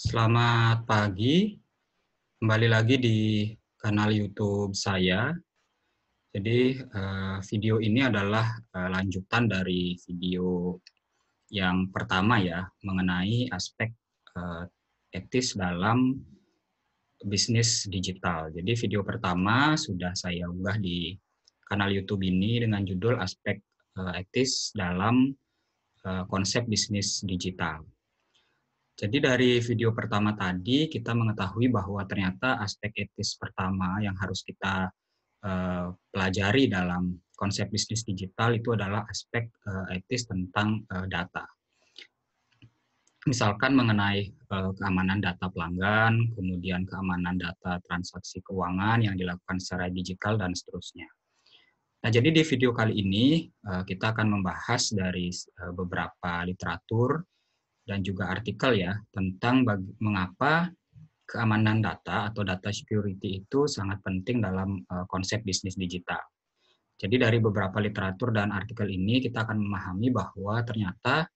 Selamat pagi, kembali lagi di kanal YouTube saya. Jadi eh, video ini adalah eh, lanjutan dari video yang pertama ya, mengenai aspek eh, etis dalam bisnis digital. Jadi video pertama sudah saya unggah di kanal YouTube ini dengan judul aspek etis dalam konsep bisnis digital. Jadi dari video pertama tadi kita mengetahui bahwa ternyata aspek etis pertama yang harus kita uh, pelajari dalam konsep bisnis digital itu adalah aspek uh, etis tentang uh, data. Misalkan mengenai uh, keamanan data pelanggan, kemudian keamanan data transaksi keuangan yang dilakukan secara digital dan seterusnya. Nah, jadi di video kali ini kita akan membahas dari beberapa literatur dan juga artikel ya tentang mengapa keamanan data atau data security itu sangat penting dalam uh, konsep bisnis digital. Jadi dari beberapa literatur dan artikel ini kita akan memahami bahwa ternyata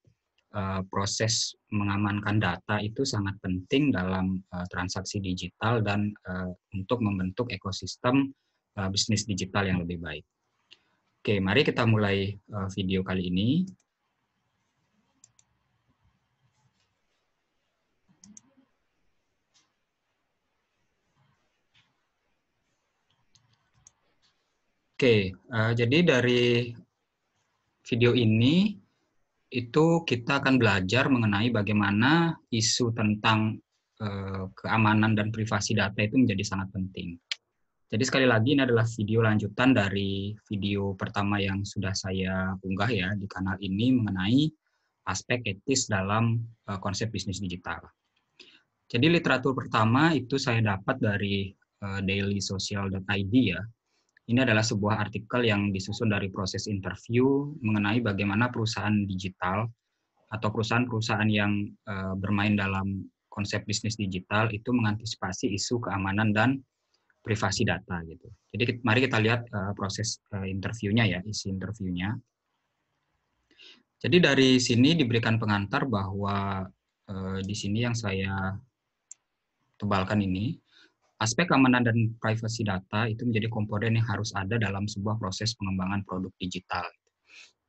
uh, proses mengamankan data itu sangat penting dalam uh, transaksi digital dan uh, untuk membentuk ekosistem uh, bisnis digital yang lebih baik. Oke, mari kita mulai uh, video kali ini. Oke, uh, jadi dari video ini itu kita akan belajar mengenai bagaimana isu tentang uh, keamanan dan privasi data itu menjadi sangat penting. Jadi sekali lagi ini adalah video lanjutan dari video pertama yang sudah saya unggah ya di kanal ini mengenai aspek etis dalam uh, konsep bisnis digital. Jadi literatur pertama itu saya dapat dari uh, dailysocial.id ya, ini adalah sebuah artikel yang disusun dari proses interview mengenai bagaimana perusahaan digital atau perusahaan-perusahaan yang uh, bermain dalam konsep bisnis digital itu mengantisipasi isu keamanan dan privasi data gitu. Jadi mari kita lihat uh, proses uh, interviewnya ya, isi interviewnya. Jadi dari sini diberikan pengantar bahwa uh, di sini yang saya tebalkan ini Aspek keamanan dan privasi data itu menjadi komponen yang harus ada dalam sebuah proses pengembangan produk digital.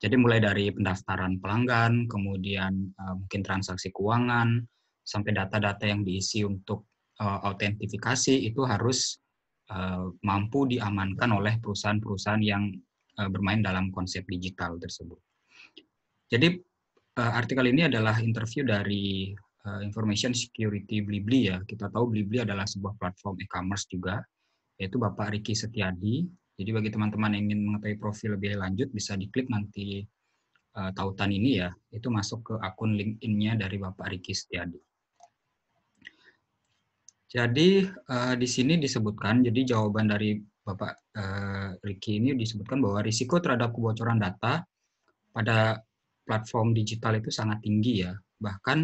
Jadi mulai dari pendaftaran pelanggan, kemudian eh, mungkin transaksi keuangan, sampai data-data yang diisi untuk uh, autentifikasi itu harus eh, mampu diamankan oleh perusahaan-perusahaan yang bermain dalam konsep digital tersebut. Jadi artikel ini adalah interview dari Eh, information security Blibli ya. Kita tahu Blibli adalah sebuah platform e-commerce juga, yaitu Bapak Riki Setiadi. Jadi bagi teman-teman yang ingin mengetahui profil lebih lanjut bisa diklik nanti eh, tautan ini ya. Itu masuk ke akun LinkedIn-nya dari Bapak Riki Setiadi. Jadi eh, di sini disebutkan, jadi jawaban dari Bapak Riki ini disebutkan bahwa risiko terhadap kebocoran data pada platform digital itu sangat tinggi ya. Bahkan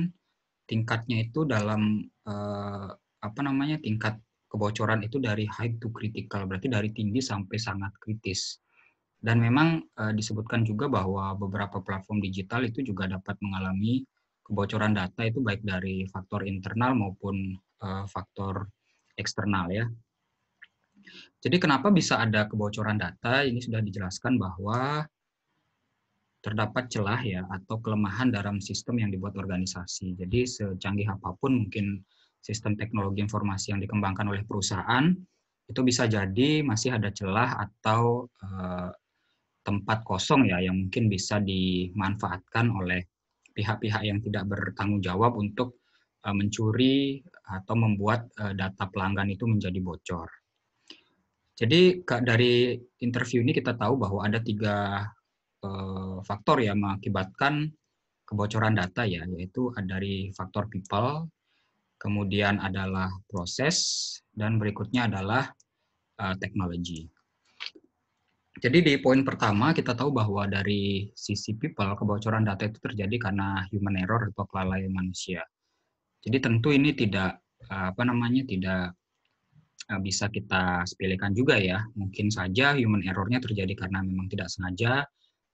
tingkatnya itu dalam uh, apa namanya tingkat kebocoran itu dari high to critical berarti dari tinggi sampai sangat kritis dan memang uh, disebutkan juga bahwa beberapa platform digital itu juga dapat mengalami kebocoran data itu baik dari faktor internal maupun uh, faktor eksternal ya jadi kenapa bisa ada kebocoran data ini sudah dijelaskan bahwa terdapat celah ya atau kelemahan dalam sistem yang dibuat organisasi. Jadi secanggih apapun mungkin sistem teknologi informasi yang dikembangkan oleh perusahaan itu bisa jadi masih ada celah atau eh, tempat kosong ya yang mungkin bisa dimanfaatkan oleh pihak-pihak yang tidak bertanggung jawab untuk eh, mencuri atau membuat eh, data pelanggan itu menjadi bocor. Jadi dari interview ini kita tahu bahwa ada tiga Eh, faktor yang mengakibatkan kebocoran data ya, yaitu dari faktor people, kemudian adalah proses, dan berikutnya adalah uh, teknologi. Jadi di poin pertama kita tahu bahwa dari sisi people kebocoran data itu terjadi karena human error atau kelalaian manusia. Jadi tentu ini tidak eh, apa namanya tidak bisa kita sepelekan juga ya. Mungkin saja human errornya terjadi karena memang tidak sengaja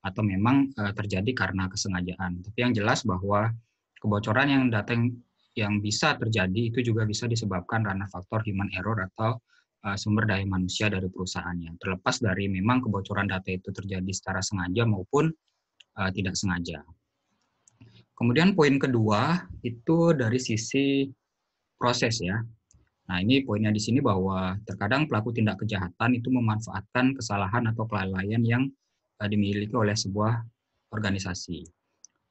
atau memang uh, terjadi karena kesengajaan. Tapi yang jelas bahwa kebocoran yang datang yang bisa terjadi itu juga bisa disebabkan karena faktor human error atau uh, sumber daya manusia dari perusahaannya. Terlepas dari memang kebocoran data itu terjadi secara sengaja maupun uh, tidak sengaja. Kemudian poin kedua itu dari sisi proses ya. Nah ini poinnya di sini bahwa terkadang pelaku tindak kejahatan itu memanfaatkan kesalahan atau kelalaian yang dimiliki oleh sebuah organisasi.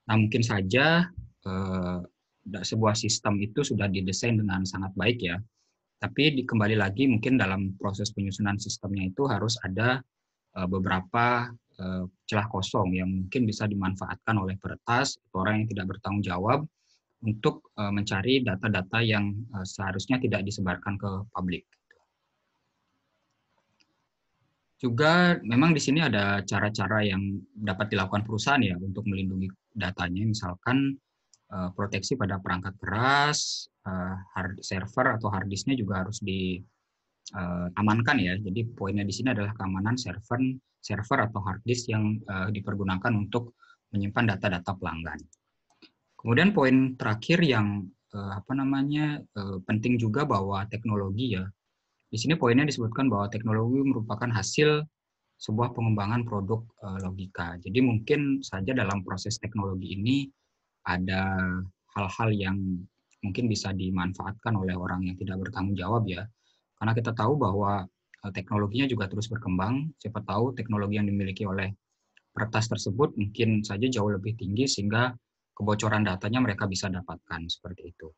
Nah, mungkin saja uh, sebuah sistem itu sudah didesain dengan sangat baik ya. Tapi kembali lagi mungkin dalam proses penyusunan sistemnya itu harus ada uh, beberapa uh, celah kosong yang mungkin bisa dimanfaatkan oleh peretas atau orang yang tidak bertanggung jawab untuk uh, mencari data-data yang uh, seharusnya tidak disebarkan ke publik. Juga memang di sini ada cara-cara yang dapat dilakukan perusahaan ya untuk melindungi datanya, misalkan uh, proteksi pada perangkat keras, uh, hard server atau harddisknya juga harus di uh, amankan ya. Jadi poinnya di sini adalah keamanan server, server atau harddisk yang uh, dipergunakan untuk menyimpan data-data pelanggan. Kemudian poin terakhir yang uh, apa namanya uh, penting juga bahwa teknologi ya di sini poinnya disebutkan bahwa teknologi merupakan hasil sebuah pengembangan produk eh, logika. Jadi mungkin saja dalam proses teknologi ini ada hal-hal yang mungkin bisa dimanfaatkan oleh orang yang tidak bertanggung jawab ya. Karena kita tahu bahwa eh, teknologinya juga terus berkembang. Siapa tahu teknologi yang dimiliki oleh pertas tersebut mungkin saja jauh lebih tinggi sehingga kebocoran datanya mereka bisa dapatkan seperti itu.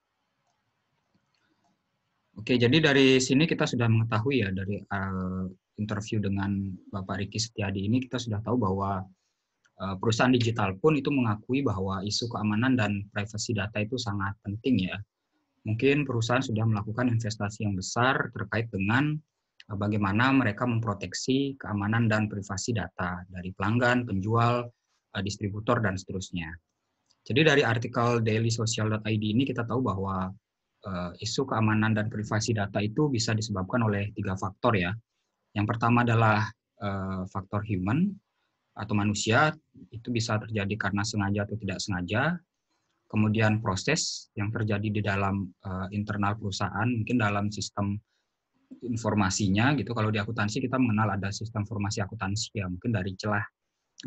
Oke, jadi dari sini kita sudah mengetahui ya dari uh, interview dengan Bapak Riki Setiadi ini kita sudah tahu bahwa uh, perusahaan digital pun itu mengakui bahwa isu keamanan dan privasi data itu sangat penting ya. Mungkin perusahaan sudah melakukan investasi yang besar terkait dengan eh, bagaimana mereka memproteksi keamanan dan privasi data dari pelanggan, penjual, distributor dan seterusnya. Jadi dari artikel dailysocial.id ini kita tahu bahwa Eh, isu keamanan dan privasi data itu bisa disebabkan oleh tiga faktor ya. Yang pertama adalah eh, faktor human atau manusia itu bisa terjadi karena sengaja atau tidak sengaja. Kemudian proses yang terjadi di dalam eh, internal perusahaan, mungkin dalam sistem informasinya gitu. Kalau di akuntansi kita mengenal ada sistem informasi akuntansi ya, mungkin dari celah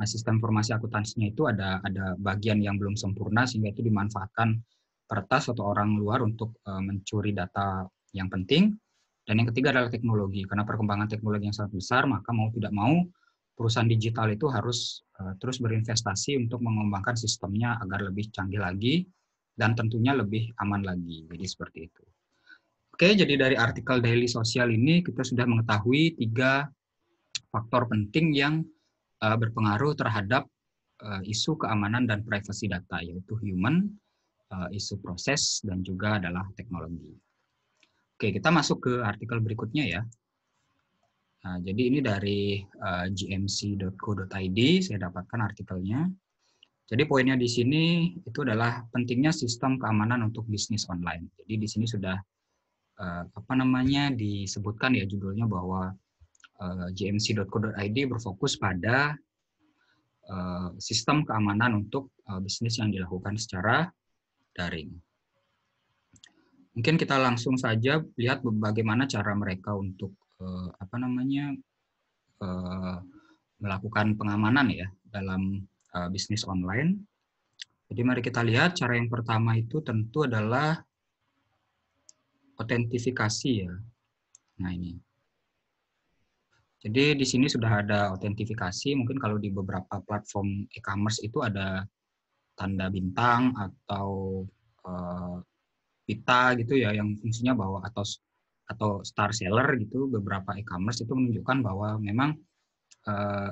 sistem informasi akuntansinya itu ada ada bagian yang belum sempurna sehingga itu dimanfaatkan peretas atau orang luar untuk eh, mencuri data yang penting. Dan yang ketiga adalah teknologi. Karena perkembangan teknologi yang sangat besar, maka mau tidak mau perusahaan digital itu harus eh, terus berinvestasi untuk mengembangkan sistemnya agar lebih canggih lagi dan tentunya lebih aman lagi. Jadi seperti itu. Oke, jadi dari artikel Daily Social ini kita sudah mengetahui tiga faktor penting yang eh, berpengaruh terhadap isu keamanan dan privasi data yaitu human, Eh, isu proses dan juga adalah teknologi. Oke, kita masuk ke artikel berikutnya ya. Nah, jadi ini dari uh, eh, gmc.co.id saya dapatkan artikelnya. Jadi poinnya di sini itu adalah pentingnya sistem keamanan untuk bisnis online. Jadi di sini sudah uh, apa namanya disebutkan ya judulnya bahwa uh, gmc.co.id berfokus pada uh, sistem keamanan untuk uh, bisnis yang dilakukan secara daring. Mungkin kita langsung saja lihat bagaimana cara mereka untuk eh, apa namanya eh, melakukan pengamanan ya dalam eh, bisnis online. Jadi mari kita lihat cara yang pertama itu tentu adalah otentifikasi ya. Nah ini. Jadi di sini sudah ada otentifikasi, mungkin kalau di beberapa platform e-commerce itu ada tanda bintang atau uh, pita gitu ya yang fungsinya bahwa atau atau star seller gitu beberapa e-commerce itu menunjukkan bahwa memang uh,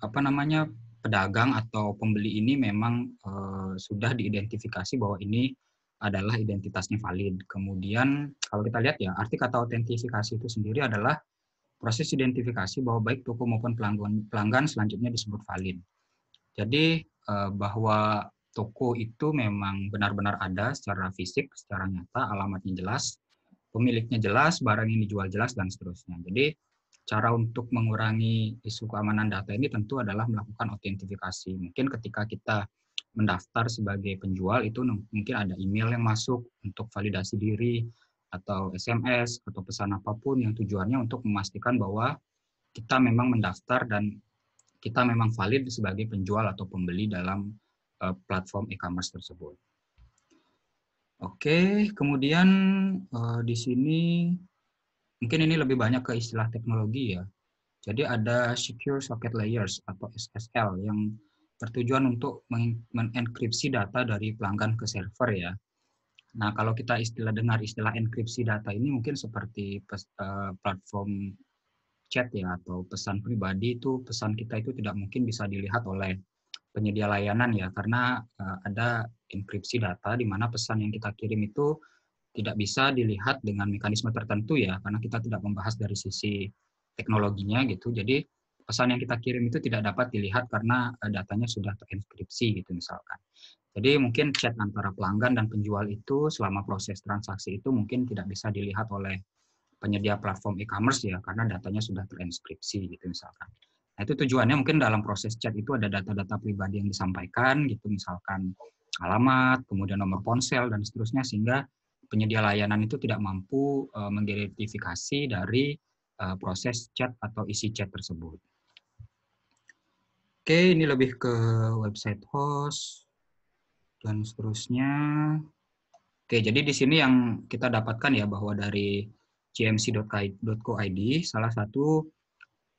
apa namanya pedagang atau pembeli ini memang uh, sudah diidentifikasi bahwa ini adalah identitasnya valid. Kemudian kalau kita lihat ya arti kata autentifikasi itu sendiri adalah proses identifikasi bahwa baik toko maupun pelanggan pelanggan selanjutnya disebut valid. Jadi eh, bahwa toko itu memang benar-benar ada secara fisik, secara nyata, alamatnya jelas, pemiliknya jelas, barang yang dijual jelas, dan seterusnya. Jadi cara untuk mengurangi isu keamanan data ini tentu adalah melakukan autentifikasi. Mungkin ketika kita mendaftar sebagai penjual itu mungkin ada email yang masuk untuk validasi diri, atau SMS atau pesan apapun yang tujuannya untuk memastikan bahwa kita memang mendaftar dan kita memang valid sebagai penjual atau pembeli dalam uh, platform e-commerce tersebut. Oke, kemudian uh, di sini mungkin ini lebih banyak ke istilah teknologi ya. Jadi ada secure socket layers atau SSL yang bertujuan untuk mengenkripsi data dari pelanggan ke server ya. Nah, kalau kita istilah dengar istilah enkripsi data ini mungkin seperti eh, platform chat ya atau pesan pribadi itu pesan kita itu tidak mungkin bisa dilihat oleh penyedia layanan ya karena eh, ada enkripsi data di mana pesan yang kita kirim itu tidak bisa dilihat dengan mekanisme tertentu ya karena kita tidak membahas dari sisi teknologinya gitu. Jadi pesan yang kita kirim itu tidak dapat dilihat karena eh, datanya sudah terenkripsi gitu misalkan. Jadi mungkin chat antara pelanggan dan penjual itu selama proses transaksi itu mungkin tidak bisa dilihat oleh penyedia platform e-commerce ya karena datanya sudah terinskripsi gitu misalkan. Nah, itu tujuannya mungkin dalam proses chat itu ada data-data pribadi yang disampaikan gitu misalkan alamat, kemudian nomor ponsel dan seterusnya sehingga penyedia layanan itu tidak mampu e, mengidentifikasi dari e, proses chat atau isi chat tersebut. Oke, ini lebih ke website host dan seterusnya. Oke, jadi di sini yang kita dapatkan ya bahwa dari gmc.co.id salah satu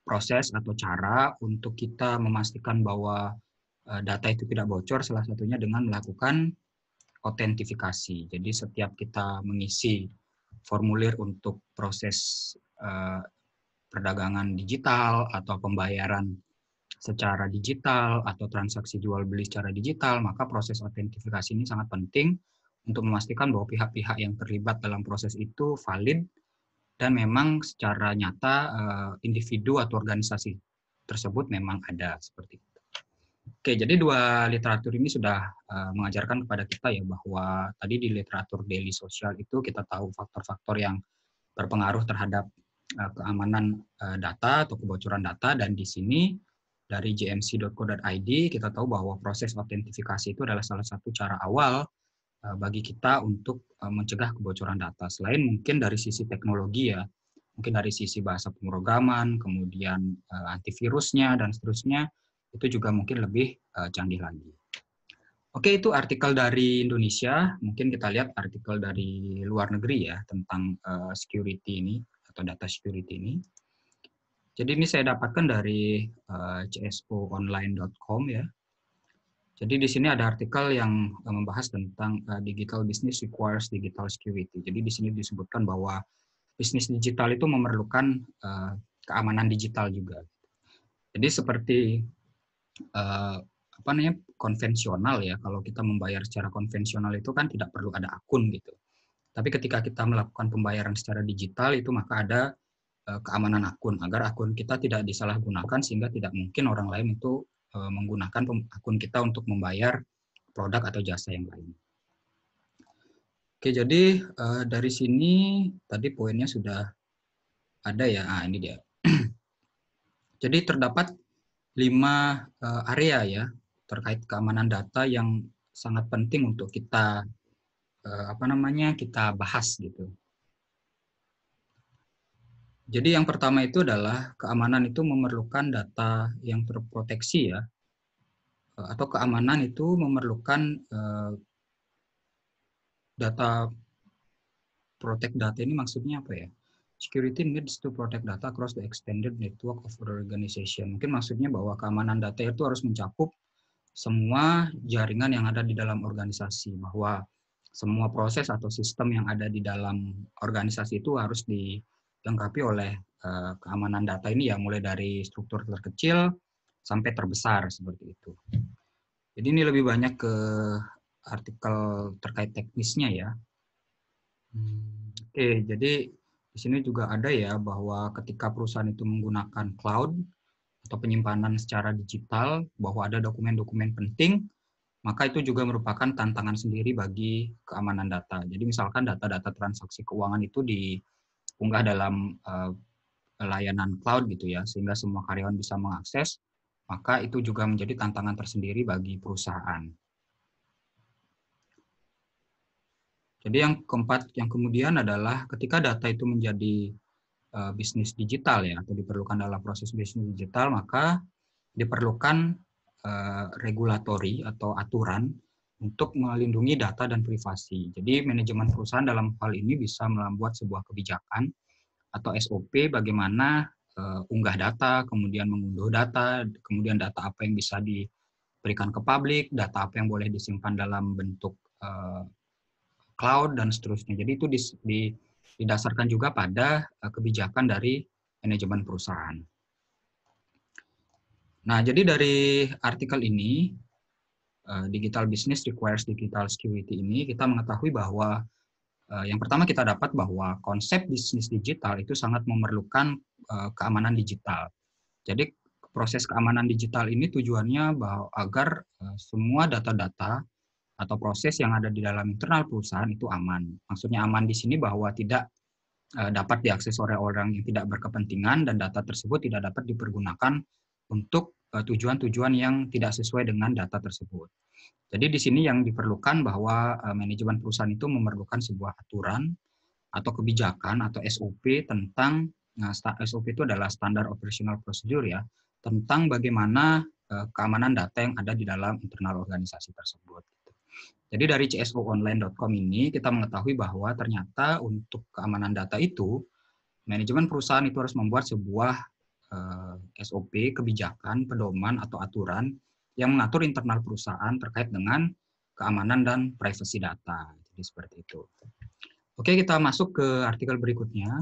proses atau cara untuk kita memastikan bahwa eh, data itu tidak bocor salah satunya dengan melakukan autentifikasi. Jadi setiap kita mengisi formulir untuk proses eh, perdagangan digital atau pembayaran secara digital atau transaksi jual beli secara digital, maka proses autentifikasi ini sangat penting untuk memastikan bahwa pihak-pihak yang terlibat dalam proses itu valid dan memang secara nyata eh, individu atau organisasi tersebut memang ada seperti itu. Oke, jadi dua literatur ini sudah eh, mengajarkan kepada kita ya bahwa tadi di literatur daily social itu kita tahu faktor-faktor yang berpengaruh terhadap eh, keamanan data atau kebocoran data dan di sini dari jmc.co.id kita tahu bahwa proses autentifikasi itu adalah salah satu cara awal Eh, bagi kita untuk eh, mencegah kebocoran data. Selain mungkin dari sisi teknologi ya, mungkin dari sisi bahasa pemrograman, kemudian eh, antivirusnya dan seterusnya, itu juga mungkin lebih canggih lagi. Oke, itu artikel dari Indonesia. Mungkin kita lihat artikel dari luar negeri ya tentang security ini atau data security ini. Jadi ini saya dapatkan dari csoonline.com ya. Jadi di sini ada artikel yang eh, membahas tentang eh, digital business requires digital security. Jadi di sini disebutkan bahwa bisnis digital itu memerlukan eh, keamanan digital juga. Jadi seperti apa namanya konvensional ya, kalau kita membayar secara konvensional itu kan tidak perlu ada akun gitu. Tapi ketika kita melakukan pembayaran secara digital itu maka ada keamanan akun agar akun kita tidak disalahgunakan sehingga tidak mungkin orang lain itu Eh, menggunakan akun kita untuk membayar produk atau jasa yang lain. Oke, jadi eh, dari sini tadi poinnya sudah ada ya. Ah, ini dia. jadi terdapat lima eh, area ya terkait keamanan data yang sangat penting untuk kita apa namanya kita bahas gitu. Jadi yang pertama itu adalah keamanan itu memerlukan data yang terproteksi ya. Eh, atau keamanan itu memerlukan eh, data protect data ini maksudnya apa ya? Security needs to protect data across the extended network of organization. Mungkin maksudnya bahwa keamanan data itu harus mencakup semua jaringan yang ada di dalam organisasi bahwa semua proses atau sistem yang ada di dalam organisasi itu harus di dilengkapi oleh eh, keamanan data ini ya mulai dari struktur terkecil sampai terbesar seperti itu. Jadi ini lebih banyak ke artikel terkait teknisnya ya. Hmm, oke, jadi di sini juga ada ya bahwa ketika perusahaan itu menggunakan cloud atau penyimpanan secara digital bahwa ada dokumen-dokumen penting maka itu juga merupakan tantangan sendiri bagi keamanan data. Jadi misalkan data-data transaksi keuangan itu di unggah dalam uh, layanan cloud gitu ya, sehingga semua karyawan bisa mengakses, maka itu juga menjadi tantangan tersendiri bagi perusahaan. Jadi yang keempat, yang kemudian adalah ketika data itu menjadi uh, bisnis digital ya, atau diperlukan dalam proses bisnis digital, maka diperlukan uh, regulatori atau aturan untuk melindungi data dan privasi. Jadi manajemen perusahaan dalam hal ini bisa membuat sebuah kebijakan atau SOP bagaimana uh, unggah data, kemudian mengunduh data, kemudian data apa yang bisa diberikan ke publik, data apa yang boleh disimpan dalam bentuk uh, cloud dan seterusnya. Jadi itu dis, di, didasarkan juga pada uh, kebijakan dari manajemen perusahaan. Nah, jadi dari artikel ini Eh, digital business requires digital security ini kita mengetahui bahwa eh, yang pertama kita dapat bahwa konsep bisnis digital itu sangat memerlukan eh, keamanan digital. Jadi proses keamanan digital ini tujuannya bahwa agar semua data-data atau proses yang ada di dalam internal perusahaan itu aman. Maksudnya aman di sini bahwa tidak dapat diakses oleh orang yang tidak berkepentingan dan data tersebut tidak dapat dipergunakan untuk Eh, tujuan-tujuan yang tidak sesuai dengan data tersebut. Jadi di sini yang diperlukan bahwa eh, manajemen perusahaan itu memerlukan sebuah aturan atau kebijakan atau SOP tentang nah, eh, SOP itu adalah standar operational procedure ya, tentang bagaimana keamanan data yang ada di dalam internal organisasi tersebut. Jadi dari csoonline.com ini kita mengetahui bahwa ternyata untuk keamanan data itu manajemen perusahaan itu harus membuat sebuah eh, SOP, kebijakan, pedoman, atau aturan yang mengatur internal perusahaan terkait dengan keamanan dan privasi data. Jadi seperti itu. Oke, kita masuk ke artikel berikutnya.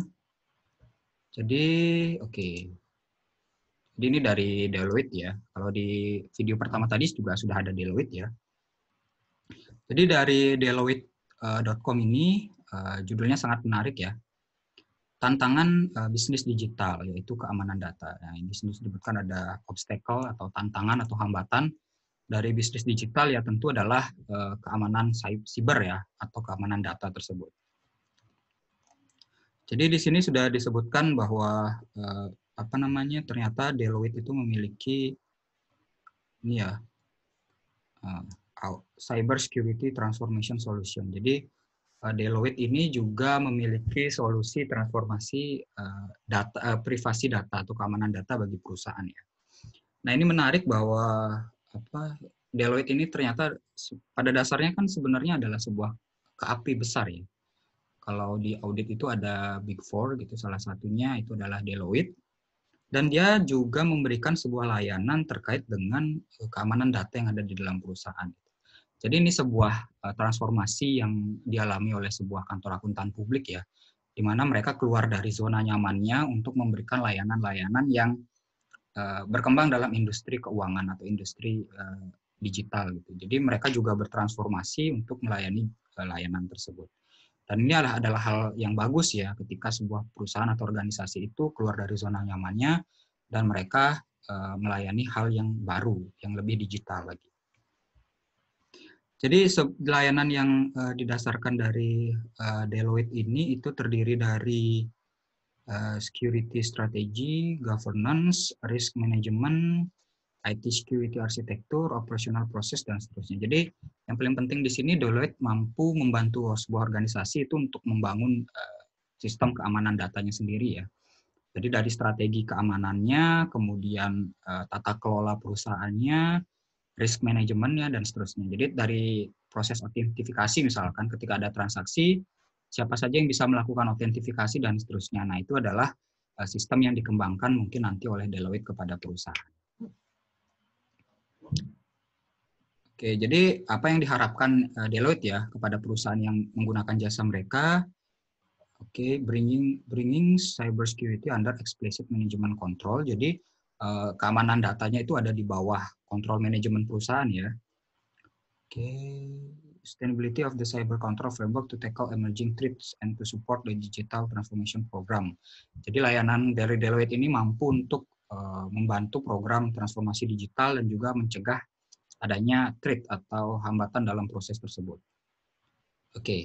Jadi, oke. Jadi ini dari Deloitte ya. Kalau di video pertama tadi juga sudah ada Deloitte ya. Jadi dari Deloitte.com eh, ini eh, judulnya sangat menarik ya tantangan uh, bisnis digital yaitu keamanan data. Nah, ini sini disebutkan ada obstacle atau tantangan atau hambatan dari bisnis digital ya tentu adalah uh, keamanan cyber ya atau keamanan data tersebut. Jadi di sini sudah disebutkan bahwa uh, apa namanya ternyata Deloitte itu memiliki ini ya uh, cyber security transformation solution. Jadi Eh, Deloitte ini juga memiliki solusi transformasi eh, data eh, privasi data atau keamanan data bagi perusahaan ya. Nah ini menarik bahwa apa Deloitte ini ternyata pada dasarnya kan sebenarnya adalah sebuah keapi besar ya. Kalau di audit itu ada Big Four gitu salah satunya itu adalah Deloitte dan dia juga memberikan sebuah layanan terkait dengan keamanan data yang ada di dalam perusahaan. Jadi ini sebuah uh, transformasi yang dialami oleh sebuah kantor akuntan publik ya, di mana mereka keluar dari zona nyamannya untuk memberikan layanan-layanan yang uh, berkembang dalam industri keuangan atau industri uh, digital gitu. Jadi mereka juga bertransformasi untuk melayani uh, layanan tersebut. Dan ini adalah, adalah hal yang bagus ya ketika sebuah perusahaan atau organisasi itu keluar dari zona nyamannya dan mereka uh, melayani hal yang baru, yang lebih digital lagi. Jadi layanan yang uh, didasarkan dari uh, Deloitte ini itu terdiri dari uh, security strategy, governance, risk management, IT security arsitektur, operational process dan seterusnya. Jadi yang paling penting di sini Deloitte mampu membantu sebuah organisasi itu untuk membangun uh, sistem keamanan datanya sendiri ya. Jadi dari strategi keamanannya, kemudian uh, tata kelola perusahaannya, risk manajemennya dan seterusnya. Jadi dari proses autentifikasi misalkan ketika ada transaksi siapa saja yang bisa melakukan autentifikasi dan seterusnya. Nah, itu adalah eh, sistem yang dikembangkan mungkin nanti oleh Deloitte kepada perusahaan. Oke, jadi apa yang diharapkan eh, Deloitte ya kepada perusahaan yang menggunakan jasa mereka? Oke, bringing bringing cyber under explicit management control. Jadi eh, keamanan datanya itu ada di bawah kontrol manajemen perusahaan ya. Oke, okay. sustainability of the cyber control framework to tackle emerging threats and to support the digital transformation program. Jadi layanan dari Deloitte ini mampu untuk uh, membantu program transformasi digital dan juga mencegah adanya threat atau hambatan dalam proses tersebut. Oke, okay.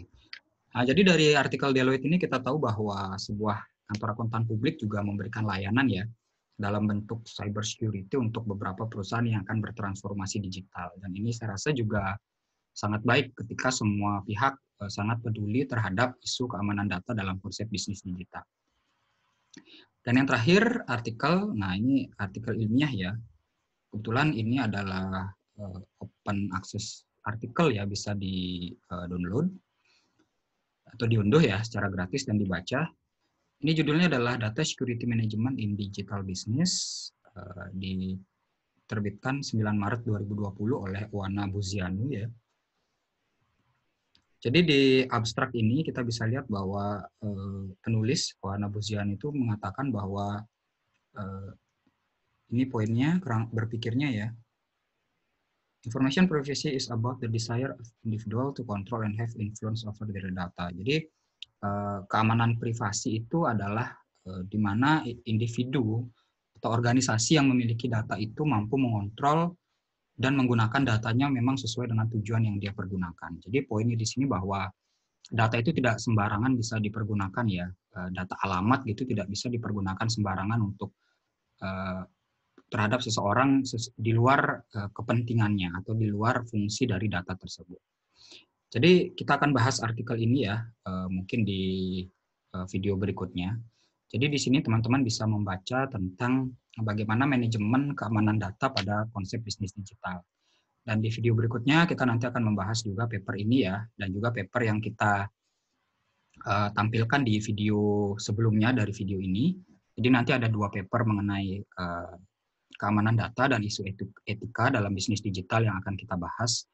nah, jadi dari artikel Deloitte ini kita tahu bahwa sebuah kantor akuntan publik juga memberikan layanan ya dalam bentuk cyber security untuk beberapa perusahaan yang akan bertransformasi digital. Dan ini saya rasa juga sangat baik ketika semua pihak eh, sangat peduli terhadap isu keamanan data dalam konsep bisnis digital. Dan yang terakhir artikel, nah ini artikel ilmiah ya. Kebetulan ini adalah eh, open access artikel ya bisa di eh, download atau diunduh ya secara gratis dan dibaca. Ini judulnya adalah Data Security Management in Digital Business uh, diterbitkan 9 Maret 2020 oleh Wana Buzianu ya. Jadi di abstrak ini kita bisa lihat bahwa uh, penulis Wana Buzianu itu mengatakan bahwa uh, ini poinnya kurang berpikirnya ya Information privacy is about the desire of individual to control and have influence over their data. Jadi Eh, keamanan privasi itu adalah eh, di mana individu atau organisasi yang memiliki data itu mampu mengontrol dan menggunakan datanya memang sesuai dengan tujuan yang dia pergunakan. Jadi poinnya di sini bahwa data itu tidak sembarangan bisa dipergunakan ya. Eh, data alamat gitu tidak bisa dipergunakan sembarangan untuk terhadap seseorang di luar kepentingannya atau di luar fungsi dari data tersebut. Jadi kita akan bahas artikel ini ya, eh, mungkin di eh, video berikutnya. Jadi di sini teman-teman bisa membaca tentang bagaimana manajemen keamanan data pada konsep bisnis digital. Dan di video berikutnya kita nanti akan membahas juga paper ini ya, dan juga paper yang kita eh, tampilkan di video sebelumnya dari video ini. Jadi nanti ada dua paper mengenai keamanan data dan isu etika dalam bisnis digital yang akan kita bahas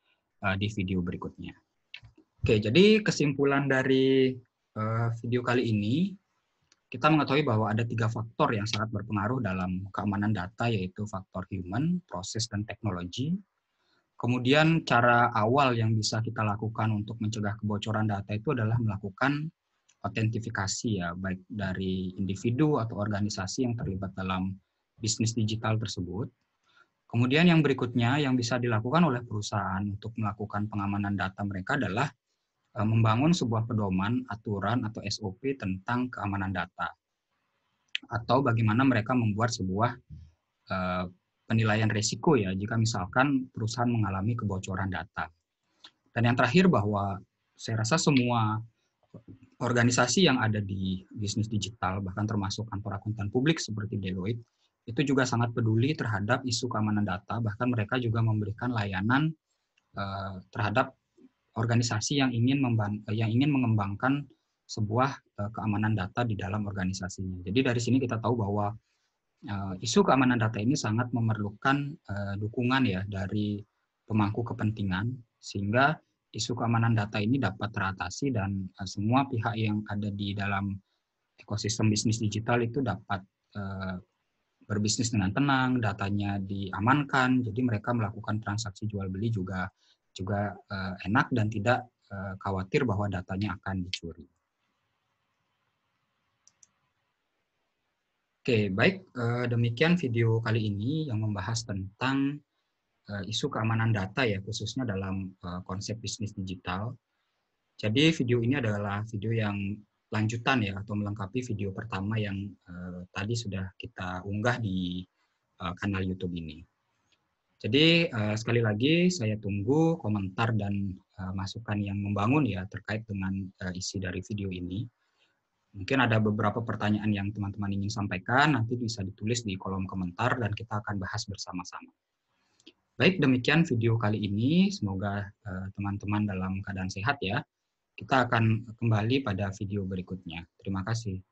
di video berikutnya. Oke, jadi kesimpulan dari uh, video kali ini, kita mengetahui bahwa ada tiga faktor yang sangat berpengaruh dalam keamanan data, yaitu faktor human, proses, dan teknologi. Kemudian cara awal yang bisa kita lakukan untuk mencegah kebocoran data itu adalah melakukan autentifikasi ya, baik dari individu atau organisasi yang terlibat dalam bisnis digital tersebut. Kemudian yang berikutnya yang bisa dilakukan oleh perusahaan untuk melakukan pengamanan data mereka adalah Eh, membangun sebuah pedoman, aturan, atau SOP tentang keamanan data. Atau bagaimana mereka membuat sebuah eh, penilaian risiko ya jika misalkan perusahaan mengalami kebocoran data. Dan yang terakhir bahwa saya rasa semua organisasi yang ada di bisnis digital, bahkan termasuk kantor akuntan publik seperti Deloitte, itu juga sangat peduli terhadap isu keamanan data, bahkan mereka juga memberikan layanan eh, terhadap organisasi yang ingin eh, yang ingin mengembangkan sebuah eh, keamanan data di dalam organisasinya. Jadi dari sini kita tahu bahwa eh, isu keamanan data ini sangat memerlukan dukungan ya dari pemangku kepentingan sehingga isu keamanan data ini dapat teratasi dan semua pihak yang ada di dalam ekosistem bisnis digital itu dapat berbisnis dengan tenang, datanya diamankan, jadi mereka melakukan transaksi jual beli juga juga uh, enak dan tidak uh, khawatir bahwa datanya akan dicuri. Oke, baik uh, demikian video kali ini yang membahas tentang uh, isu keamanan data ya khususnya dalam uh, konsep bisnis digital. Jadi video ini adalah video yang lanjutan ya atau melengkapi video pertama yang uh, tadi sudah kita unggah di uh, kanal YouTube ini. Jadi uh, sekali lagi saya tunggu komentar dan uh, masukan yang membangun ya terkait dengan uh, isi dari video ini. Mungkin ada beberapa pertanyaan yang teman-teman ingin sampaikan, nanti bisa ditulis di kolom komentar dan kita akan bahas bersama-sama. Baik, demikian video kali ini. Semoga teman-teman uh, dalam keadaan sehat ya. Kita akan kembali pada video berikutnya. Terima kasih.